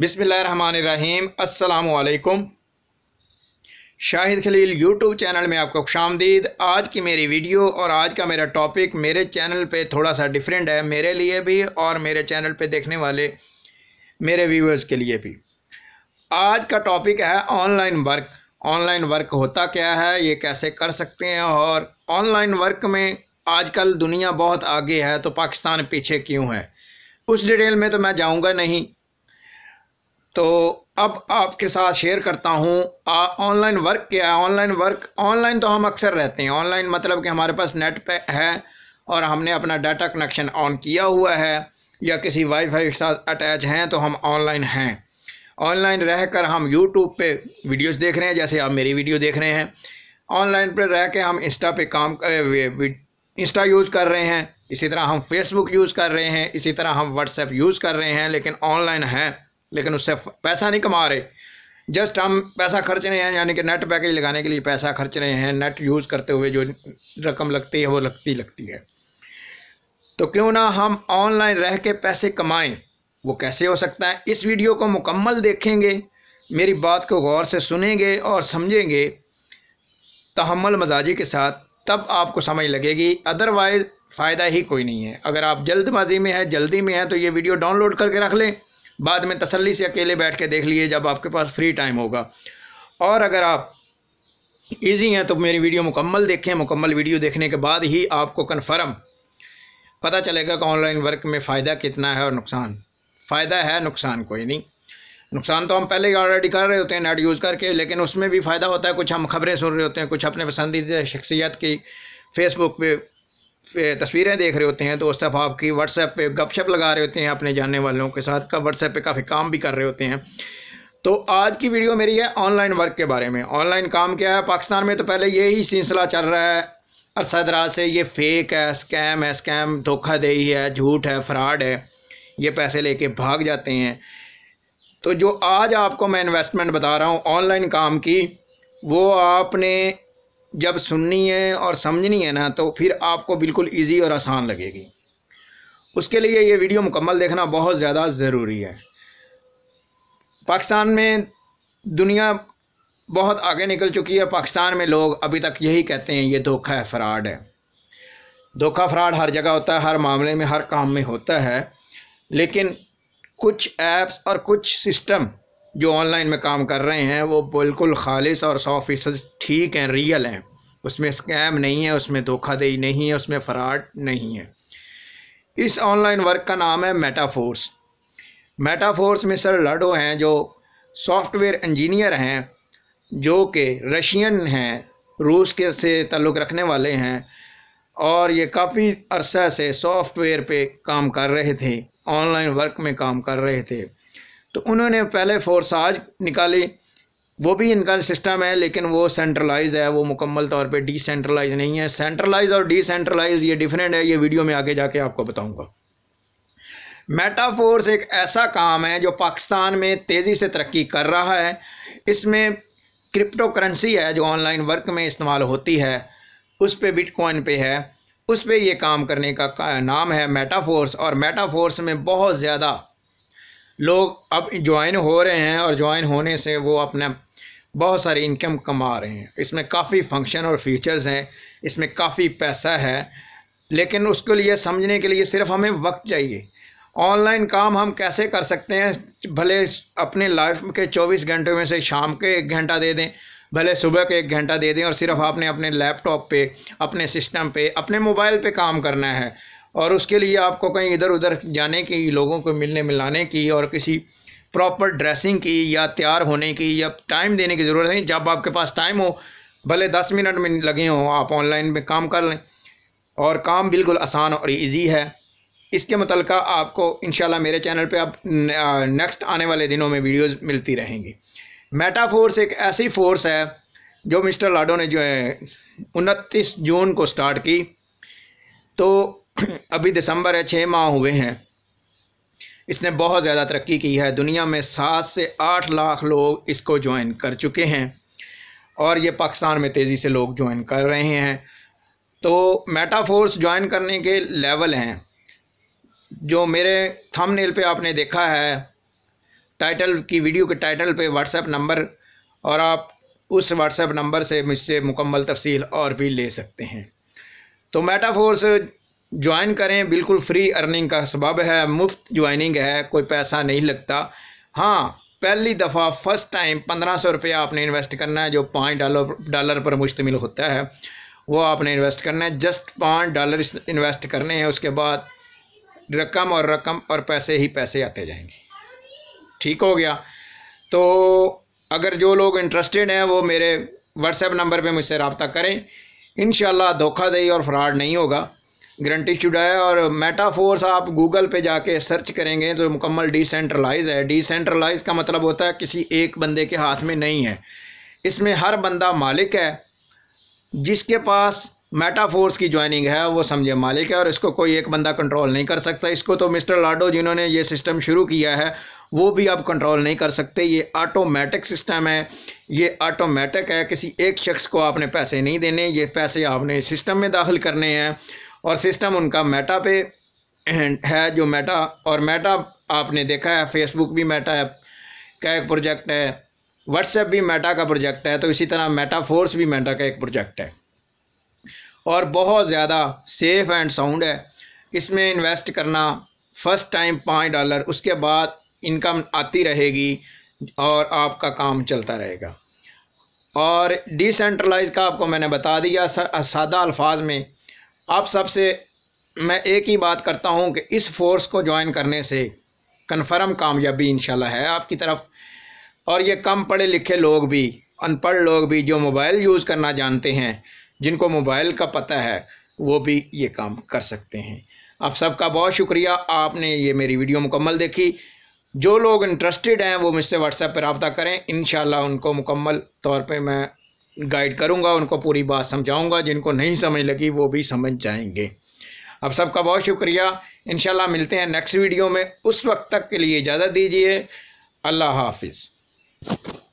बिसमीम् अल्लाम Shahid Khalil YouTube channel में आपको खुश आमदीद आज की मेरी वीडियो और आज का मेरा टॉपिक मेरे चैनल पे थोड़ा सा डिफरेंट है मेरे लिए भी और मेरे चैनल पे देखने वाले मेरे व्यूअर्स के लिए भी आज का टॉपिक है ऑनलाइन वर्क ऑनलाइन वर्क होता क्या है ये कैसे कर सकते हैं और ऑनलाइन वर्क में आजकल दुनिया बहुत आगे है तो पाकिस्तान पीछे क्यों है उस डिटेल में तो मैं जाऊँगा नहीं तो अब आपके साथ शेयर करता हूँ ऑनलाइन वर्क क्या है ऑनलाइन वर्क ऑनलाइन तो हम अक्सर रहते हैं ऑनलाइन मतलब कि हमारे पास नेट पे है और हमने अपना डाटा कनेक्शन ऑन किया हुआ है या किसी वाईफाई के साथ अटैच हैं तो हम ऑनलाइन हैं ऑनलाइन रह कर हम यूट्यूब पे वीडियोस देख रहे हैं जैसे आप मेरी वीडियो देख रहे हैं ऑनलाइन पर रह के हम इंस्टा पे काम इंस्टा यूज़ कर रहे हैं इसी तरह हम फेसबुक यूज़ कर रहे हैं इसी तरह हम व्हाट्सएप यूज़ कर रहे हैं लेकिन ऑनलाइन हैं लेकिन उससे पैसा नहीं कमा रहे जस्ट हम पैसा खर्च रहे हैं यानी कि नेट पैकेज लगाने के लिए पैसा खर्च रहे हैं नेट यूज़ करते हुए जो रकम लगती है वो लगती लगती है तो क्यों ना हम ऑनलाइन रह के पैसे कमाएं वो कैसे हो सकता है इस वीडियो को मुकम्मल देखेंगे मेरी बात को गौर से सुनेंगे और समझेंगे तहमल मजाजी के साथ तब आपको समझ लगेगी अदरवाइज़ फ़ायदा ही कोई नहीं है अगर आप जल्दबाजी में है जल्दी में है तो ये वीडियो डाउनलोड करके रख लें बाद में तसल्ली से अकेले बैठ के देख लिए जब आपके पास फ्री टाइम होगा और अगर आप ईजी हैं तो मेरी वीडियो मुकम्मल देखें मुकम्मल वीडियो देखने के बाद ही आपको कन्फर्म पता चलेगा कि ऑनलाइन वर्क में फ़ायदा कितना है और नुकसान फ़ायदा है नुकसान कोई नहीं नुकसान तो हम पहले ही ऑलरेडी कर रहे होते हैं नेट यूज़ करके लेकिन उसमें भी फ़ायदा होता है कुछ हम खबरें सुन रहे होते हैं कुछ अपने पसंदीदा शख्सियत की फेसबुक पे तस्वीरें देख रहे होते हैं दोस्त अब आपकी व्हाट्सएप पे गपशप लगा रहे होते हैं अपने जानने वालों के साथ का व्हाट्सएप पे काफ़ी काम भी कर रहे होते हैं तो आज की वीडियो मेरी है ऑनलाइन वर्क के बारे में ऑनलाइन काम क्या है पाकिस्तान में तो पहले यही सिलसिला चल रहा है अरसा दराज से ये फेक है स्कैम है स्कैम धोखादेही है झूठ है फ्रॉड है ये पैसे लेके भाग जाते हैं तो जो आज आपको मैं इन्वेस्टमेंट बता रहा हूँ ऑनलाइन काम की वो आपने जब सुननी है और समझनी है ना तो फिर आपको बिल्कुल इजी और आसान लगेगी उसके लिए ये वीडियो मुकम्मल देखना बहुत ज़्यादा ज़रूरी है पाकिस्तान में दुनिया बहुत आगे निकल चुकी है पाकिस्तान में लोग अभी तक यही कहते हैं ये धोखा है फ्रॉड है धोखा फ्रॉड हर जगह होता है हर मामले में हर काम में होता है लेकिन कुछ ऐप्स और कुछ सिस्टम जो ऑनलाइन में काम कर रहे हैं वो बिल्कुल खालिश और सौ फीसद ठीक हैं रियल हैं उसमें स्कैम नहीं है उसमें धोखाधड़ी नहीं है उसमें फ्रॉड नहीं है इस ऑनलाइन वर्क का नाम है मेटाफोर्स मेटाफोर्स में सर लडो हैं जो सॉफ्टवेयर इंजीनियर हैं जो कि रशियन हैं रूस के से ताल्लुक़ रखने वाले हैं और ये काफ़ी अरसा से सॉफ्टवेयर पे काम कर रहे थे ऑनलाइन वर्क में काम कर रहे थे तो उन्होंने पहले फोरसाज निकाली वो भी इनका सिस्टम है लेकिन वो सेंट्रलाइज है वो मुकम्मल तौर पे डिसेंट्रलाइज नहीं है सेंट्रलाइज और डिसेंट्रलाइज ये डिफरेंट है ये वीडियो में आगे जाके आपको बताऊंगा मेटाफोर्स एक ऐसा काम है जो पाकिस्तान में तेज़ी से तरक्की कर रहा है इसमें क्रिप्टो करेंसी है जो ऑनलाइन वर्क में इस्तेमाल होती है उस पर बिटकॉइन पे है उस पर यह काम करने का नाम है मेटाफोर्स और मेटाफोर्स में बहुत ज़्यादा लोग अब ज्वाइन हो रहे हैं और ज्वाइन होने से वो अपना बहुत सारी इनकम कमा रहे हैं इसमें काफ़ी फंक्शन और फीचर्स हैं इसमें काफ़ी पैसा है लेकिन उसके लिए समझने के लिए सिर्फ हमें वक्त चाहिए ऑनलाइन काम हम कैसे कर सकते हैं भले अपने लाइफ के 24 घंटों में से शाम के एक घंटा दे दें भले सुबह का एक घंटा दे दें और सिर्फ आपने अपने लैपटॉप पे अपने सिस्टम पे अपने मोबाइल पे काम करना है और उसके लिए आपको कहीं इधर उधर जाने की लोगों को मिलने मिलाने की और किसी प्रॉपर ड्रेसिंग की या तैयार होने की या टाइम देने की ज़रूरत नहीं जब आपके पास टाइम हो भले दस मिनट में लगे हों आप ऑनलाइन में काम कर लें और काम बिल्कुल आसान और इजी है इसके मतलब आपको इन मेरे चैनल पे आप नेक्स्ट आने वाले दिनों में वीडियोस मिलती रहेंगी मेटा फोर्स एक ऐसी फ़ोर्स है जो मिस्टर लाडो ने जो है उनतीस जून को स्टार्ट की तो अभी दिसंबर है छः माह हुए हैं इसने बहुत ज़्यादा तरक्की की है दुनिया में सात से आठ लाख लोग इसको ज्वाइन कर चुके हैं और ये पाकिस्तान में तेज़ी से लोग ज्वाइन कर रहे हैं तो मेटाफोर्स ज्वाइन करने के लेवल हैं जो मेरे थंबनेल पे आपने देखा है टाइटल की वीडियो के टाइटल पे व्हाट्सएप नंबर और आप उस व्हाट्सएप नंबर से मुझसे मुकम्मल तफसील और भी ले सकते हैं तो मेटाफोर्स ज्वाइन करें बिल्कुल फ्री अर्निंग का सबब है मुफ्त ज्वाइनिंग है कोई पैसा नहीं लगता हाँ पहली दफ़ा फ़र्स्ट टाइम पंद्रह सौ रुपया आपने इन्वेस्ट करना है जो पाँच डॉलर डॉलर पर मुश्तमिल होता है वो आपने इन्वेस्ट करना है जस्ट पाँच डॉलर इन्वेस्ट करने हैं उसके बाद रकम और रकम और पैसे ही पैसे आते जाएंगे ठीक हो गया तो अगर जो लोग इंटरेस्टेड हैं वो मेरे व्हाट्सएप नंबर पे मुझसे रबता करें इन धोखाधड़ी और फ्रॉड नहीं होगा ग्रंटी है और मेटाफोर्स आप गूगल पे जाके सर्च करेंगे तो मुकम्मल डिसेंट्रलाइज है डिसेंट्रलाइज का मतलब होता है किसी एक बंदे के हाथ में नहीं है इसमें हर बंदा मालिक है जिसके पास मेटाफोर्स की ज्वाइनिंग है वो समझे मालिक है और इसको कोई एक बंदा कंट्रोल नहीं कर सकता इसको तो मिस्टर लाडो जिन्होंने ये सिस्टम शुरू किया है वो भी आप कंट्रोल नहीं कर सकते ये ऑटोमेटिक सिस्टम है ये ऑटोमेटिक है किसी एक शख्स को आपने पैसे नहीं देने ये पैसे आपने सिस्टम में दाखिल करने हैं और सिस्टम उनका मेटा पे है जो मेटा और मेटा आपने देखा है फेसबुक भी मेटा है का एक प्रोजेक्ट है व्हाट्सएप भी मेटा का प्रोजेक्ट है तो इसी तरह मेटा फोर्स भी मेटा का एक प्रोजेक्ट है और बहुत ज़्यादा सेफ़ एंड साउंड है इसमें इन्वेस्ट करना फ़र्स्ट टाइम पाँच डॉलर उसके बाद इनकम आती रहेगी और आपका काम चलता रहेगा और डिसेंट्रलाइज का आपको मैंने बता दिया सादा अल्फाज में आप सबसे मैं एक ही बात करता हूँ कि इस फोर्स को ज्वाइन करने से कन्फर्म कामयाबी इनशाला है आपकी तरफ और ये कम पढ़े लिखे लोग भी अनपढ़ लोग भी जो मोबाइल यूज़ करना जानते हैं जिनको मोबाइल का पता है वो भी ये काम कर सकते हैं आप सबका बहुत शुक्रिया आपने ये मेरी वीडियो मुकम्मल देखी जो लोग इंटरेस्टेड हैं वो मुझसे व्हाट्सएप पर रबता करें इन उनको मुकम्मल तौर पर मैं गाइड करूँगा उनको पूरी बात समझाऊँगा जिनको नहीं समझ लगी वो भी समझ जाएंगे अब सबका बहुत शुक्रिया इन मिलते हैं नेक्स्ट वीडियो में उस वक्त तक के लिए इजाज़त दीजिए अल्लाह हाफिज़